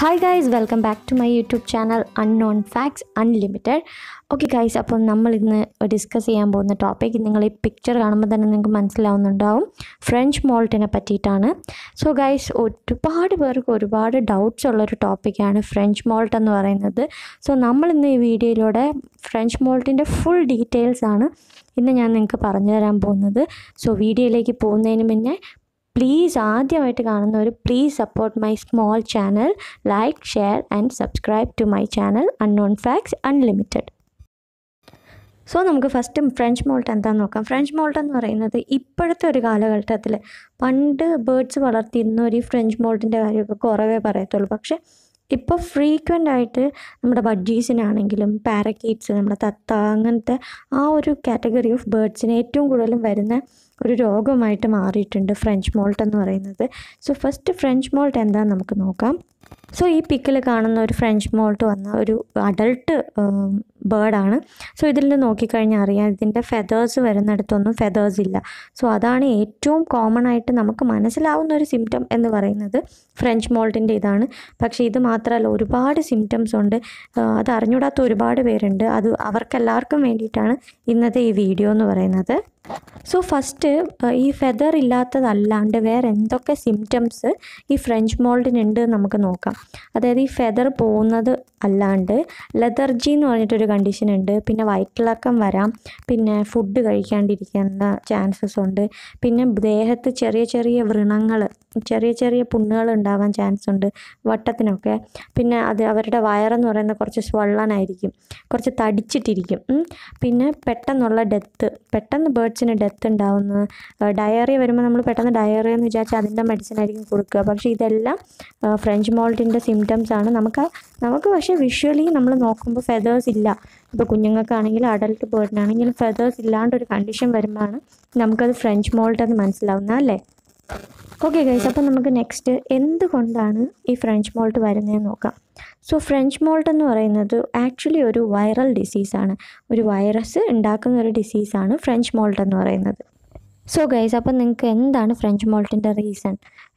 hi guys welcome back to my YouTube channel unknown facts unlimited okay guys അപ്പം നമ്മൾ ഇന്ന് discuss ചെയ്യാൻ പോകുന്ന ടോപ്പിക് നിങ്ങൾ ഈ പിക്ചർ കാണുമ്പോൾ തന്നെ നിങ്ങൾക്ക് മനസ്സിലാവുന്നുണ്ടാവും ഫ്രഞ്ച് മോൾട്ടിനെ പറ്റിയിട്ടാണ് സോ ഗായ്സ് ഒരുപാട് പേർക്ക് ഒരുപാട് ഡൗട്ട്സ് ഉള്ളൊരു ടോപ്പിക്കാണ് ഫ്രഞ്ച് മോൾട്ട് എന്ന് പറയുന്നത് സോ നമ്മൾ ഇന്ന് ഈ വീഡിയോയിലൂടെ ഫ്രഞ്ച് മോൾട്ടിൻ്റെ ഫുൾ ഡീറ്റെയിൽസ് ആണ് ഇന്ന് ഞാൻ നിങ്ങൾക്ക് പറഞ്ഞു തരാൻ പോകുന്നത് സോ വീഡിയോയിലേക്ക് പോകുന്നതിന് മുന്നേ പ്ലീസ് ആദ്യമായിട്ട് കാണുന്നവർ please support my small channel like share and subscribe to my channel unknown facts unlimited so നമുക്ക് ഫസ്റ്റ് ഫ്രഞ്ച് മോൾട്ട് എന്താണെന്ന് നോക്കാം ഫ്രഞ്ച് മോൾട്ട് എന്ന് പറയുന്നത് ഇപ്പോഴത്തെ ഒരു കാലഘട്ടത്തിൽ പണ്ട് ബേർഡ്സ് വളർത്തിയിരുന്ന ഒരു ഫ്രഞ്ച് മോൾട്ടിൻ്റെ കാര്യമൊക്കെ കുറവേ പറയത്തുള്ളൂ പക്ഷേ ഇപ്പോൾ ഫ്രീക്വൻ്റ് ആയിട്ട് നമ്മുടെ ബഡ്ജീസിനാണെങ്കിലും പാരക്കീറ്റ്സ് നമ്മുടെ തത്ത അങ്ങനത്തെ ആ ഒരു കാറ്റഗറി ഓഫ് ബേർഡ്സിന് ഏറ്റവും കൂടുതലും വരുന്ന ഒരു രോഗമായിട്ട് മാറിയിട്ടുണ്ട് ഫ്രഞ്ച് മോൾട്ട് എന്ന് പറയുന്നത് സോ ഫസ്റ്റ് ഫ്രഞ്ച് മോൾട്ട് എന്താണെന്ന് നമുക്ക് നോക്കാം സോ ഈ പിക്കിൽ കാണുന്ന ഒരു ഫ്രഞ്ച് മോൾട്ട് വന്ന ഒരു അഡൾട്ട് ബേർഡാണ് സോ ഇതിൽ നോക്കിക്കഴിഞ്ഞാൽ അറിയാം ഇതിൻ്റെ ഫെതേഴ്സ് വരുന്നിടത്തൊന്നും ഫെതേഴ്സ് ഇല്ല സോ അതാണ് ഏറ്റവും കോമൺ ആയിട്ട് നമുക്ക് മനസ്സിലാവുന്ന ഒരു സിംറ്റം എന്ന് പറയുന്നത് ഫ്രഞ്ച് മോൾട്ടിൻ്റെ ഇതാണ് പക്ഷേ ഇത് മാത്രമല്ല ഒരുപാട് സിംറ്റംസ് ഉണ്ട് അത് അറിഞ്ഞൂടാത്ത ഒരുപാട് പേരുണ്ട് അത് അവർക്കെല്ലാവർക്കും വേണ്ടിയിട്ടാണ് ഇന്നത്തെ ഈ വീഡിയോ എന്ന് പറയുന്നത് സോ ഫസ്റ്റ് uh, ഈ ഫെദർ ഇല്ലാത്തതല്ലാണ്ട് വേറെ എന്തൊക്കെ സിംറ്റംസ് ഈ ഫ്രഞ്ച് മോൾഡിനുണ്ട് നമുക്ക് നോക്കാം അതായത് ഈ ഫെദർ പോകുന്നത് അല്ലാണ്ട് ലെതർജി എന്ന് പറഞ്ഞിട്ടൊരു കണ്ടീഷൻ ഉണ്ട് പിന്നെ വയറ്റിളക്കം വരാം പിന്നെ ഫുഡ് കഴിക്കാണ്ടിരിക്കുന്ന ചാൻസസ് ഉണ്ട് പിന്നെ ദേഹത്ത് ചെറിയ ചെറിയ വ്രണങ്ങൾ ചെറിയ ചെറിയ പുണ്ണുകൾ ഉണ്ടാവാൻ ചാൻസ് ഉണ്ട് വട്ടത്തിനൊക്കെ പിന്നെ അത് അവരുടെ വയറെന്ന് പറയുന്നത് കുറച്ച് സ്വള്ളനായിരിക്കും കുറച്ച് തടിച്ചിട്ടിരിക്കും പിന്നെ പെട്ടെന്നുള്ള ഡെത്ത് പെട്ടെന്ന് ബേർഡ്സിന് ഡെത്ത് ഉണ്ടാവുന്നത് ഡയറി വരുമ്പോൾ നമ്മൾ പെട്ടെന്ന് ഡയറി എന്ന് വിചാരിച്ചാൽ അതിൻ്റെ മെഡിസിൻ ആയിരിക്കും കൊടുക്കുക പക്ഷേ ഇതെല്ലാം ഫ്രഞ്ച് മോൾട്ടിൻ്റെ സിംറ്റംസ് ആണ് നമുക്ക് നമുക്ക് പക്ഷേ വിഷ്വലി നമ്മൾ നോക്കുമ്പോൾ ഫെതേഴ്സ് ഇല്ല ഇപ്പോൾ കുഞ്ഞുങ്ങൾക്കാണെങ്കിലും അഡൽട്ട് ബേർഡിനാണെങ്കിലും ഫെതേഴ്സ് ഇല്ലാണ്ട് ഒരു കണ്ടീഷൻ വരുമ്പോഴാണ് നമുക്കത് ഫ്രഞ്ച് മോൾട്ട് എന്ന് മനസ്സിലാവുന്ന അല്ലേ ഓക്കെ ഗൈസ് അപ്പോൾ നമുക്ക് നെക്സ്റ്റ് എന്തുകൊണ്ടാണ് ഈ ഫ്രഞ്ച് മോൾട്ട് വരുന്നതെന്ന് നോക്കാം സോ ഫ്രഞ്ച് മോൾട്ട് എന്ന് പറയുന്നത് ആക്ച്വലി ഒരു വൈറൽ ഡിസീസാണ് ഒരു വൈറസ് ഉണ്ടാക്കുന്ന ഒരു ഡിസീസാണ് ഫ്രഞ്ച് മോൾട്ട് എന്ന് പറയുന്നത് സോ ഗൈസ് അപ്പോൾ നിങ്ങൾക്ക് എന്താണ് ഫ്രഞ്ച് മോൾട്ടിൻ്റെ റീസൺ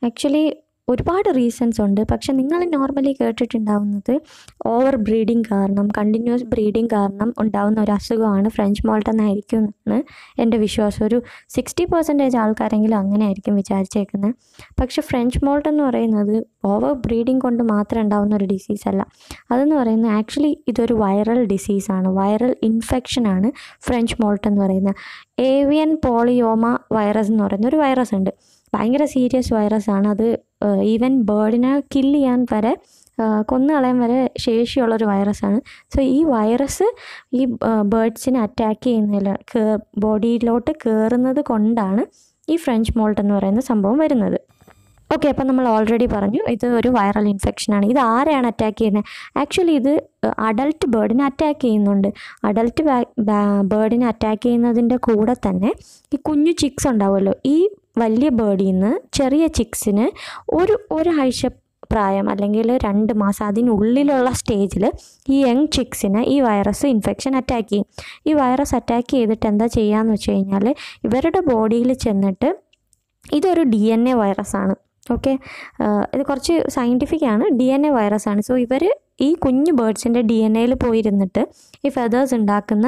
ആക്ച്വലി ഒരുപാട് റീസൺസ് ഉണ്ട് പക്ഷെ നിങ്ങൾ നോർമലി കേട്ടിട്ടുണ്ടാവുന്നത് ഓവർ ബ്രീഡിങ് കാരണം കണ്ടിന്യൂസ് ബ്രീഡിങ് കാരണം ഉണ്ടാവുന്ന ഒരു അസുഖമാണ് ഫ്രഞ്ച് മോൾട്ട് എന്നായിരിക്കും എന്നാണ് എൻ്റെ വിശ്വാസം ഒരു സിക്സ്റ്റി പെർസെൻറ്റേജ് ആൾക്കാരെങ്കിലും അങ്ങനെ ആയിരിക്കും വിചാരിച്ചേക്കുന്നത് പക്ഷെ ഫ്രഞ്ച് മോൾട്ട് എന്ന് പറയുന്നത് ഓവർ ബ്രീഡിങ് കൊണ്ട് മാത്രം ഉണ്ടാവുന്ന ഒരു ഡിസീസല്ല അതെന്ന് പറയുന്നത് ആക്ച്വലി ഇതൊരു വൈറൽ ഡിസീസാണ് വൈറൽ ഇൻഫെക്ഷനാണ് ഫ്രഞ്ച് മോൾട്ട് എന്ന് പറയുന്നത് ഏവിയൻ പോളിയോമ വൈറസ് എന്ന് പറയുന്ന ഒരു വൈറസ് ഉണ്ട് ഭയങ്കര സീരിയസ് വൈറസ് ആണ് അത് ഈവൻ ബേർഡിനെ കില്ല് ചെയ്യാൻ വരെ കൊന്നു കളയാൻ വരെ ഒരു വൈറസാണ് സോ ഈ വൈറസ് ഈ ബേർഡ്സിനെ അറ്റാക്ക് ചെയ്യുന്നില്ല ബോഡിയിലോട്ട് കയറുന്നത് കൊണ്ടാണ് ഈ ഫ്രഞ്ച് മോൾട്ട് എന്ന് പറയുന്ന സംഭവം വരുന്നത് ഓക്കെ അപ്പം നമ്മൾ ഓൾറെഡി പറഞ്ഞു ഇത് ഒരു വൈറൽ ഇൻഫെക്ഷനാണ് ഇത് ആരെയാണ് അറ്റാക്ക് ചെയ്യുന്നത് ആക്ച്വലി ഇത് അഡൽട്ട് ബേർഡിനെ അറ്റാക്ക് ചെയ്യുന്നുണ്ട് അഡൽട്ട് ബേർഡിനെ അറ്റാക്ക് ചെയ്യുന്നതിൻ്റെ കൂടെ തന്നെ ഈ കുഞ്ഞു ചിക്സ് ഉണ്ടാവുമല്ലോ ഈ വലിയ ബേഡിൽ നിന്ന് ചെറിയ ചിക്സിന് ഒരു ഒരാഴ്ച പ്രായം അല്ലെങ്കിൽ രണ്ട് മാസം അതിനുള്ളിലുള്ള സ്റ്റേജിൽ ഈ യങ് ചിക്സിനെ ഈ വൈറസ് ഇൻഫെക്ഷൻ അറ്റാക്ക് ചെയ്യും ഈ വൈറസ് അറ്റാക്ക് ചെയ്തിട്ട് എന്താ എന്ന് വെച്ച് കഴിഞ്ഞാൽ ഇവരുടെ ബോഡിയിൽ ചെന്നിട്ട് ഇതൊരു ഡി എൻ എ വൈറസാണ് ഓക്കെ ഇത് കുറച്ച് സയൻറ്റിഫിക് ആണ് ഡി എൻ എ വൈറസ് ആണ് സോ ഇവർ ഈ കുഞ്ഞു ബേർഡ്സിൻ്റെ ഡി എൻ എയിൽ പോയിരുന്നിട്ട് ഈ ഫെദേഴ്സ് ഉണ്ടാക്കുന്ന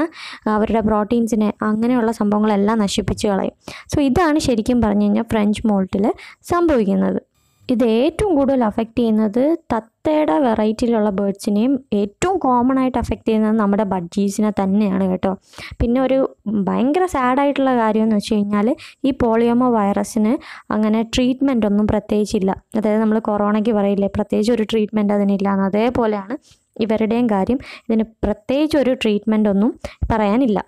അവരുടെ പ്രോട്ടീൻസിനെ അങ്ങനെയുള്ള സംഭവങ്ങളെല്ലാം നശിപ്പിച്ച് കളയും സോ ഇതാണ് ശരിക്കും പറഞ്ഞു കഴിഞ്ഞാൽ ഫ്രഞ്ച് മോൾട്ടിൽ സംഭവിക്കുന്നത് ഇത് ഏറ്റവും കൂടുതൽ അഫക്റ്റ് ചെയ്യുന്നത് തത്തയുടെ വെറൈറ്റിയിലുള്ള ബേഡ്സിനെയും ഏറ്റവും കോമൺ ആയിട്ട് അഫക്റ്റ് ചെയ്യുന്നത് നമ്മുടെ ബഡ്ജീസിനെ തന്നെയാണ് കേട്ടോ പിന്നെ ഒരു ഭയങ്കര സാഡായിട്ടുള്ള കാര്യം എന്ന് വെച്ച് കഴിഞ്ഞാൽ ഈ പോളിയോമോ വൈറസിന് അങ്ങനെ ട്രീറ്റ്മെൻ്റ് ഒന്നും പ്രത്യേകിച്ചില്ല അതായത് നമ്മൾ കൊറോണയ്ക്ക് പറയില്ലേ പ്രത്യേകിച്ച് ഒരു ട്രീറ്റ്മെൻറ്റ് അതിനില്ല അതേപോലെയാണ് ഇവരുടെയും കാര്യം ഇതിന് പ്രത്യേകിച്ച് ഒരു ട്രീറ്റ്മെൻ്റ് ഒന്നും പറയാനില്ല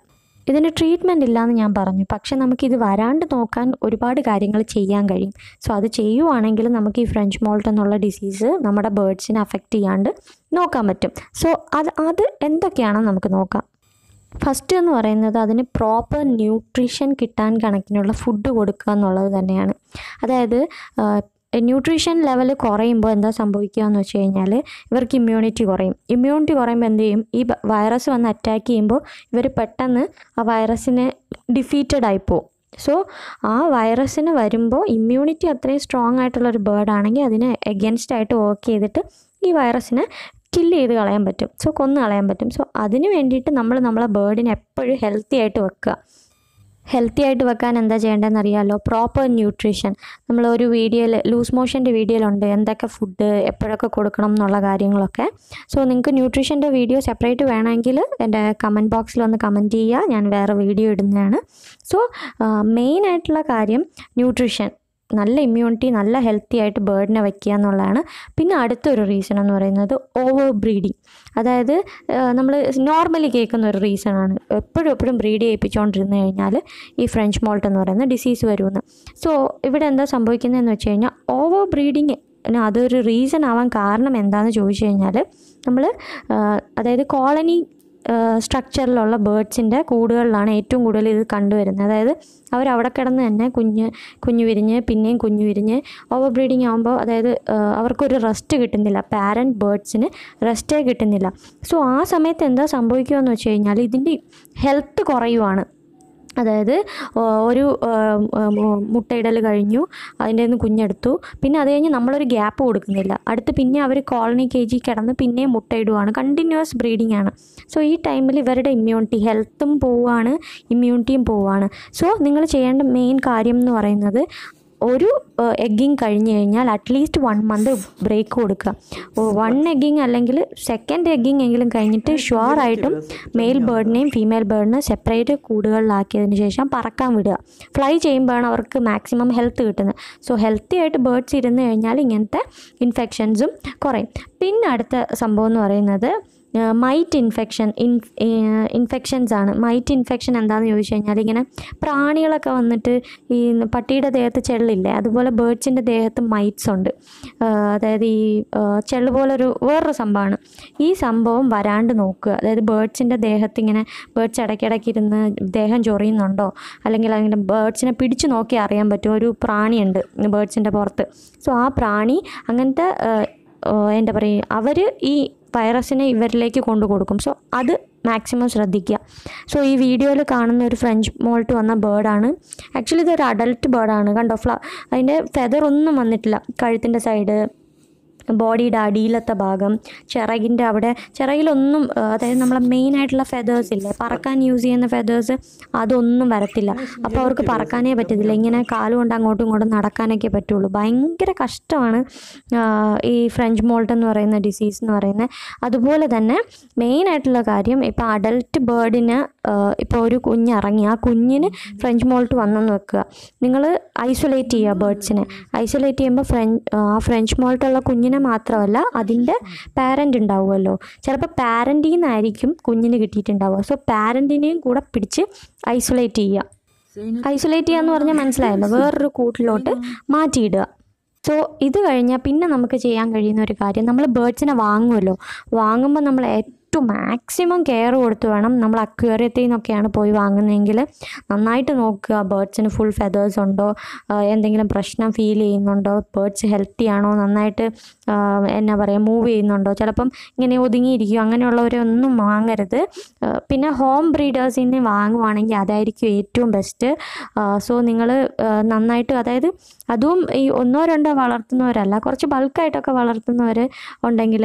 ഇതിന് ട്രീറ്റ്മെൻറ്റ് ഇല്ലയെന്ന് ഞാൻ പറഞ്ഞു പക്ഷേ നമുക്കിത് വരാണ്ട് നോക്കാൻ ഒരുപാട് കാര്യങ്ങൾ ചെയ്യാൻ കഴിയും സോ അത് ചെയ്യുവാണെങ്കിൽ നമുക്ക് ഈ ഫ്രഞ്ച് മോൾട്ട് എന്നുള്ള ഡിസീസ് നമ്മുടെ ബേഡ്സിനെ അഫക്റ്റ് ചെയ്യാണ്ട് നോക്കാൻ പറ്റും സോ അത് അത് എന്തൊക്കെയാണെന്ന് നമുക്ക് നോക്കാം ഫസ്റ്റ് എന്ന് പറയുന്നത് അതിന് പ്രോപ്പർ ന്യൂട്രീഷൻ കിട്ടാൻ കണക്കിനുള്ള ഫുഡ് കൊടുക്കുക എന്നുള്ളത് തന്നെയാണ് അതായത് ന്യൂട്രീഷൻ ലെവൽ കുറയുമ്പോൾ എന്താ സംഭവിക്കുക എന്ന് വെച്ച് കഴിഞ്ഞാൽ ഇവർക്ക് ഇമ്മ്യൂണിറ്റി കുറയും ഇമ്മ്യൂണിറ്റി കുറയുമ്പോൾ എന്ത് ചെയ്യും ഈ വൈറസ് വന്ന് അറ്റാക്ക് ചെയ്യുമ്പോൾ ഇവർ പെട്ടെന്ന് ആ വൈറസിനെ ഡിഫീറ്റഡ് ആയിപ്പോവും സോ ആ വൈറസിന് വരുമ്പോൾ ഇമ്മ്യൂണിറ്റി അത്രയും സ്ട്രോങ് ആയിട്ടുള്ളൊരു ആണെങ്കിൽ അതിനെ എഗൻസ്റ്റ് ആയിട്ട് വർക്ക് ചെയ്തിട്ട് ഈ വൈറസിനെ കില്ല് ചെയ്ത് കളയാൻ പറ്റും സോ കൊന്നു കളയാൻ പറ്റും സോ അതിന് വേണ്ടിയിട്ട് നമ്മൾ നമ്മളെ ബേർഡിനെ എപ്പോഴും ഹെൽത്തി ആയിട്ട് വെക്കുക ഹെൽത്തി ആയിട്ട് വെക്കാൻ എന്താ ചെയ്യേണ്ടതെന്ന് അറിയാമല്ലോ പ്രോപ്പർ ന്യൂട്രീഷൻ നമ്മൾ ഒരു വീഡിയോയിൽ ലൂസ് മോഷൻ്റെ വീഡിയോയിലുണ്ട് എന്തൊക്കെ ഫുഡ് എപ്പോഴൊക്കെ കൊടുക്കണം എന്നുള്ള കാര്യങ്ങളൊക്കെ സോ നിങ്ങൾക്ക് ന്യൂട്രീഷൻ്റെ വീഡിയോ സെപ്പറേറ്റ് വേണമെങ്കിൽ എൻ്റെ കമൻറ്റ് ബോക്സിൽ ഒന്ന് കമൻറ്റ് ചെയ്യുക ഞാൻ വേറെ വീഡിയോ ഇടുന്നതാണ് സോ മെയിൻ ആയിട്ടുള്ള കാര്യം ന്യൂട്രീഷൻ നല്ല ഇമ്മ്യൂണിറ്റി നല്ല ഹെൽത്തി ആയിട്ട് ബേർഡിനെ വയ്ക്കുക എന്നുള്ളതാണ് പിന്നെ അടുത്തൊരു റീസൺ എന്ന് പറയുന്നത് ഓവർ ബ്രീഡിങ് അതായത് നമ്മൾ നോർമലി കേൾക്കുന്ന ഒരു റീസണാണ് എപ്പോഴും എപ്പോഴും ബ്രീഡ് ചെയ്യിപ്പിച്ചുകൊണ്ടിരുന്നു കഴിഞ്ഞാൽ ഈ ഫ്രഞ്ച് മോൾട്ട് എന്ന് പറയുന്ന ഡിസീസ് വരുമെന്ന് സോ ഇവിടെ എന്താ സംഭവിക്കുന്നതെന്ന് വെച്ച് കഴിഞ്ഞാൽ ഓവർ ബ്രീഡിങ് അതൊരു റീസൺ ആവാൻ കാരണം എന്താണെന്ന് ചോദിച്ചു കഴിഞ്ഞാൽ നമ്മൾ അതായത് കോളനി സ്ട്രക്ചറിലുള്ള ബേഡ്സിൻ്റെ കൂടുകളിലാണ് ഏറ്റവും കൂടുതൽ ഇത് കണ്ടുവരുന്നത് അതായത് അവരവിടെ കിടന്ന് തന്നെ കുഞ്ഞ് കുഞ്ഞു വിരിഞ്ഞ് പിന്നെയും കുഞ്ഞു വിരിഞ്ഞ് ഓവർ ബ്രീഡിങ് ആകുമ്പോൾ അതായത് അവർക്കൊരു റെസ്റ്റ് കിട്ടുന്നില്ല പാരൻറ്റ് ബേഡ്സിന് റെസ്റ്റേ കിട്ടുന്നില്ല സോ ആ സമയത്ത് എന്താ സംഭവിക്കുക എന്ന് വെച്ച് കഴിഞ്ഞാൽ ഇതിൻ്റെ ഹെൽത്ത് കുറയുവാണ് അതായത് ഒരു മുട്ടയിടൽ കഴിഞ്ഞു അതിൻ്റെ നിന്ന് കുഞ്ഞെടുത്തു പിന്നെ അത് കഴിഞ്ഞ് നമ്മളൊരു ഗ്യാപ്പ് കൊടുക്കുന്നില്ല അടുത്ത് പിന്നെ അവർ കോളനി കെ ജി കിടന്ന് പിന്നെയും മുട്ടയിടുവാണ് കണ്ടിന്യൂസ് ബ്രീഡിംഗ് ആണ് സോ ഈ ടൈമിൽ ഇവരുടെ ഇമ്മ്യൂണിറ്റി ഹെൽത്തും പോവുകയാണ് ഇമ്മ്യൂണിറ്റിയും പോവുകയാണ് സോ നിങ്ങൾ ചെയ്യേണ്ട മെയിൻ കാര്യം എന്ന് പറയുന്നത് ഒരു എഗ്ഗിങ് കഴിഞ്ഞ് കഴിഞ്ഞാൽ അറ്റ്ലീസ്റ്റ് വൺ മന്ത് ബ്രേക്ക് കൊടുക്കുക വൺ എഗ്ഗിങ് അല്ലെങ്കിൽ സെക്കൻഡ് എഗ്ഗിങ് എങ്കിലും കഴിഞ്ഞിട്ട് ഷുവർ ആയിട്ടും മെയിൽ ബേർഡിനെയും ഫീമെയിൽ ബേർഡിനെ സെപ്പറേറ്റ് കൂടുകളിലാക്കിയതിന് ശേഷം പറക്കാൻ വിടുക ഫ്ലൈ ചെയ്യുമ്പോഴാണ് അവർക്ക് മാക്സിമം ഹെൽത്ത് കിട്ടുന്നത് സോ ഹെൽത്തി ആയിട്ട് ബേർഡ്സ് ഇരുന്ന് കഴിഞ്ഞാൽ ഇങ്ങനത്തെ ഇൻഫെക്ഷൻസും കുറയും പിന്നെ അടുത്ത സംഭവം എന്ന് പറയുന്നത് മൈറ്റ് ഇൻഫെക്ഷൻ ഇൻഫെക്ഷൻസ് ആണ് മൈറ്റ് ഇൻഫെക്ഷൻ എന്താണെന്ന് ചോദിച്ചു കഴിഞ്ഞാൽ ഇങ്ങനെ പ്രാണികളൊക്കെ വന്നിട്ട് ഈ പട്ടിയുടെ ദേഹത്ത് ചെള്ളില്ലേ അതുപോലെ ബേഡ്സിൻ്റെ ദേഹത്ത് മൈറ്റ്സ് ഉണ്ട് അതായത് ഈ ചെള് പോലൊരു വേറൊരു സംഭവമാണ് ഈ സംഭവം വരാണ്ട് നോക്കുക അതായത് ബേഡ്സിൻ്റെ ദേഹത്ത് ഇങ്ങനെ ബേഡ്സ് ഇടയ്ക്കിടയ്ക്ക് ഇരുന്ന് ദേഹം ചൊറിയുന്നുണ്ടോ അല്ലെങ്കിൽ അങ്ങനെ ബേഡ്സിനെ പിടിച്ചു നോക്കി അറിയാൻ പറ്റും ഒരു പ്രാണിയുണ്ട് ബേഡ്സിൻ്റെ പുറത്ത് സോ ആ പ്രാണി അങ്ങനത്തെ എന്താ പറയുക അവർ ഈ വൈറസിനെ ഇവരിലേക്ക് കൊണ്ടു കൊടുക്കും സോ അത് മാക്സിമം ശ്രദ്ധിക്കുക സോ ഈ വീഡിയോയിൽ കാണുന്ന ഒരു ഫ്രഞ്ച് മോൾട്ട് വന്ന ബേർഡാണ് ആക്ച്വലി ഇതൊരു അഡൽട്ട് ബേർഡാണ് കണ്ടോ ഫ്ല അതിൻ്റെ ഫെദർ ഒന്നും വന്നിട്ടില്ല കഴുത്തിൻ്റെ സൈഡ് ബോഡിയുടെ അടിയിലത്തെ ഭാഗം ചിറകിൻ്റെ അവിടെ ചിറകിലൊന്നും അതായത് നമ്മളെ മെയിനായിട്ടുള്ള ഫെതേഴ്സ് ഇല്ലേ പറക്കാൻ യൂസ് ചെയ്യുന്ന ഫെതേഴ്സ് അതൊന്നും വരത്തില്ല അപ്പോൾ അവർക്ക് പറക്കാനേ പറ്റത്തില്ല ഇങ്ങനെ കാലുകൊണ്ട് അങ്ങോട്ടും ഇങ്ങോട്ടും നടക്കാനൊക്കെ പറ്റുള്ളൂ ഭയങ്കര കഷ്ടമാണ് ഈ ഫ്രഞ്ച് മോൾട്ട് എന്ന് പറയുന്ന ഡിസീസ് എന്ന് പറയുന്നത് അതുപോലെ തന്നെ മെയിനായിട്ടുള്ള കാര്യം ഇപ്പോൾ അഡൽട്ട് ബേർഡിന് ഇപ്പോൾ ഒരു കുഞ്ഞിറങ്ങി ആ കുഞ്ഞിന് ഫ്രഞ്ച് മോൾട്ട് വന്നെന്ന് വെക്കുക നിങ്ങൾ ഐസൊലേറ്റ് ചെയ്യുക ബേർഡ്സിനെ ഐസൊലേറ്റ് ചെയ്യുമ്പോൾ ഫ്രഞ്ച് ആ ഫ്രഞ്ച് മോൾട്ടുള്ള കുഞ്ഞിനെ മാത്രമല്ല അതിൻ്റെ പാരൻ്റ് ഉണ്ടാവുമല്ലോ ചിലപ്പോൾ പാരൻറ്റിൽ നിന്നായിരിക്കും കുഞ്ഞിന് കിട്ടിയിട്ടുണ്ടാവുക സോ പാരൻറ്റിനെയും കൂടെ പിടിച്ച് ഐസൊലേറ്റ് ചെയ്യുക ഐസൊലേറ്റ് ചെയ്യുക എന്ന് പറഞ്ഞാൽ മനസ്സിലായല്ലോ വേറൊരു കൂട്ടിലോട്ട് മാറ്റിയിടുക സോ ഇത് കഴിഞ്ഞാൽ പിന്നെ നമുക്ക് ചെയ്യാൻ കഴിയുന്ന ഒരു കാര്യം നമ്മൾ ബേർഡ്സിനെ വാങ്ങുമല്ലോ വാങ്ങുമ്പോൾ നമ്മൾ ടു മാക്സിമം കെയർ കൊടുത്ത് വേണം നമ്മൾ അക്വേറിയത്തിൽ നിന്നൊക്കെയാണ് പോയി വാങ്ങുന്നതെങ്കിൽ നന്നായിട്ട് നോക്കുക ബേർഡ്സിന് ഫുൾ ഫെതേഴ്സ് ഉണ്ടോ എന്തെങ്കിലും പ്രശ്നം ഫീൽ ചെയ്യുന്നുണ്ടോ ബേർഡ്സ് ഹെൽത്തി ആണോ നന്നായിട്ട് എന്നാ പറയുക മൂവ് ചെയ്യുന്നുണ്ടോ ചിലപ്പം ഇങ്ങനെ ഒതുങ്ങിയിരിക്കുക അങ്ങനെയുള്ളവരെ ഒന്നും വാങ്ങരുത് പിന്നെ ഹോം ബ്രീഡേഴ്സിനെ വാങ്ങുവാണെങ്കിൽ അതായിരിക്കും ഏറ്റവും ബെസ്റ്റ് സോ നിങ്ങൾ നന്നായിട്ട് അതായത് അതും ഈ ഒന്നോ രണ്ടോ വളർത്തുന്നവരല്ല കുറച്ച് ബൾക്കായിട്ടൊക്കെ വളർത്തുന്നവർ ഉണ്ടെങ്കിൽ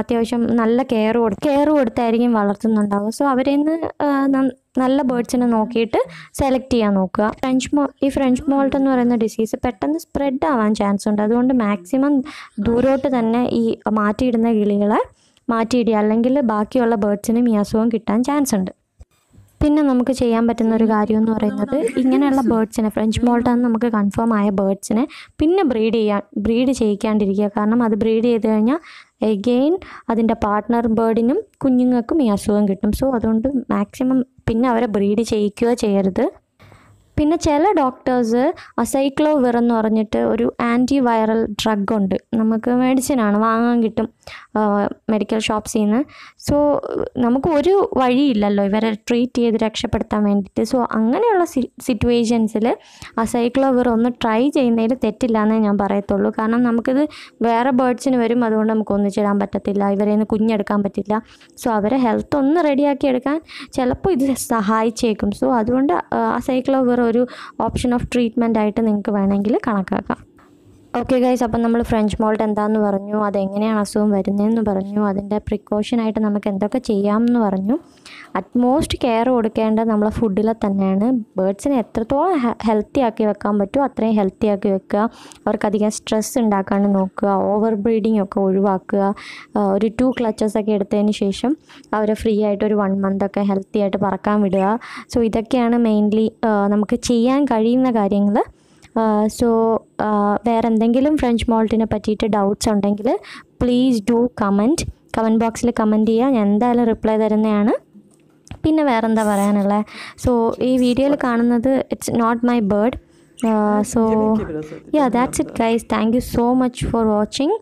അത്യാവശ്യം നല്ല കെയർ കൊടുത്ത് കെയർ കൊടുത്തായിരിക്കും വളർത്തുന്നുണ്ടാവുക സോ അവരിൽ നിന്ന് നല്ല ബേർഡ്സിനെ നോക്കിയിട്ട് സെലക്ട് ചെയ്യാൻ നോക്കുക ഫ്രഞ്ച് മോ ഈ ഫ്രഞ്ച് മോൾട്ട് എന്ന് പറയുന്ന ഡിസീസ് പെട്ടെന്ന് സ്പ്രെഡ് ആവാൻ ചാൻസ് ഉണ്ട് അതുകൊണ്ട് മാക്സിമം ദൂരോട്ട് തന്നെ ഈ മാറ്റിയിടുന്ന കിളികളെ മാറ്റിയിടുക അല്ലെങ്കിൽ ബാക്കിയുള്ള ബേഡ്സിനും ഈ അസുഖം കിട്ടാൻ ചാൻസ് ഉണ്ട് പിന്നെ നമുക്ക് ചെയ്യാൻ പറ്റുന്ന ഒരു കാര്യം എന്ന് പറയുന്നത് ഇങ്ങനെയുള്ള ബേർഡ്സിനെ ഫ്രഞ്ച് മോൾട്ടാന്ന് നമുക്ക് കൺഫേം ആയ ബേർഡ്സിനെ പിന്നെ ബ്രീഡ് ചെയ്യാൻ ബ്രീഡ് ചെയ്യിക്കാണ്ടിരിക്കുക കാരണം അത് ബ്രീഡ് ചെയ്ത് കഴിഞ്ഞാൽ എഗെയിൻ അതിൻ്റെ പാർട്ട്ണർ ബേർഡിനും കുഞ്ഞുങ്ങൾക്കും ഈ അസുഖം കിട്ടും സോ അതുകൊണ്ട് മാക്സിമം പിന്നെ അവരെ ബ്രീഡ് ചെയ്യിക്കുക ചെയ്യരുത് പിന്നെ ചില ഡോക്ടേഴ്സ് അസൈക്ലോവിർ എന്ന് പറഞ്ഞിട്ട് ഒരു ആൻറ്റി വൈറൽ ഉണ്ട് നമുക്ക് മെഡിസിനാണ് വാങ്ങാൻ കിട്ടും മെഡിക്കൽ ഷോപ്സിൽ നിന്ന് സോ നമുക്ക് ഒരു വഴിയില്ലല്ലോ ഇവരെ ട്രീറ്റ് ചെയ്ത് രക്ഷപ്പെടുത്താൻ വേണ്ടിയിട്ട് സോ അങ്ങനെയുള്ള സിറ്റുവേഷൻസിൽ അസൈക്ലോവിർ ഒന്ന് ട്രൈ ചെയ്യുന്നതിൽ തെറ്റില്ല എന്നേ ഞാൻ പറയത്തുള്ളൂ കാരണം നമുക്കിത് വേറെ ബേർഡ്സിന് വരും അതുകൊണ്ട് നമുക്ക് ഒന്നിച്ചിടാൻ പറ്റത്തില്ല ഇവരെ നിന്ന് കുഞ്ഞെടുക്കാൻ പറ്റില്ല സോ അവരെ ഹെൽത്ത് ഒന്ന് റെഡിയാക്കി എടുക്കാൻ ചിലപ്പോൾ ഇത് സഹായിച്ചേക്കും സോ അതുകൊണ്ട് അസൈക്ലോവിർ ഒരു ഓപ്ഷൻ ഓഫ് ട്രീറ്റ്മെൻ്റ് ആയിട്ട് നിങ്ങൾക്ക് വേണമെങ്കിൽ കണക്കാക്കാം ഓക്കെ ഗൈസ് അപ്പം നമ്മൾ ഫ്രഞ്ച് മോൾട്ട് എന്താണെന്ന് പറഞ്ഞു അതെങ്ങനെയാണ് അസുഖം വരുന്നതെന്ന് പറഞ്ഞു അതിൻ്റെ പ്രിക്കോഷനായിട്ട് നമുക്ക് എന്തൊക്കെ ചെയ്യാമെന്ന് പറഞ്ഞു അറ്റ്മോസ്റ്റ് കെയർ കൊടുക്കേണ്ടത് നമ്മളെ ഫുഡിലെ തന്നെയാണ് ബേഡ്സിനെ എത്രത്തോളം ഹെൽത്തി ആക്കി വെക്കാൻ പറ്റുമോ അത്രയും ഹെൽത്തി ആക്കി വെക്കുക അവർക്കധികം സ്ട്രെസ് ഉണ്ടാക്കാണ്ട് നോക്കുക ഓവർ ബ്രീഡിംഗ് ഒക്കെ ഒഴിവാക്കുക ഒരു ടു ക്ലച്ചസ് ഒക്കെ എടുത്തതിന് ശേഷം അവരെ ഫ്രീ ആയിട്ട് ഒരു വൺ മന്ത് ഒക്കെ ഹെൽത്തി ആയിട്ട് പറക്കാൻ വിടുക സോ ഇതൊക്കെയാണ് മെയിൻലി നമുക്ക് ചെയ്യാൻ കഴിയുന്ന കാര്യങ്ങൾ സോ വേറെ എന്തെങ്കിലും ഫ്രഞ്ച് മോൾട്ടിനെ പറ്റിയിട്ട് ഡൗട്ട്സ് ഉണ്ടെങ്കിൽ പ്ലീസ് ഡു കമൻറ്റ് കമൻറ്റ് ബോക്സിൽ കമൻറ്റ് ചെയ്യുക ഞാൻ എന്തായാലും റിപ്ലൈ തരുന്നതാണ് പിന്നെ വേറെന്താ പറയാനുള്ളത് സോ ഈ വീഡിയോയിൽ കാണുന്നത് it's not my bird so yeah that's it guys thank you so much for watching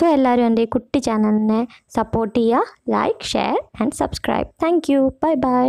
so എല്ലാവരും എൻ്റെ കുട്ടി ചാനലിനെ സപ്പോർട്ട് ചെയ്യുക like share and subscribe thank you bye by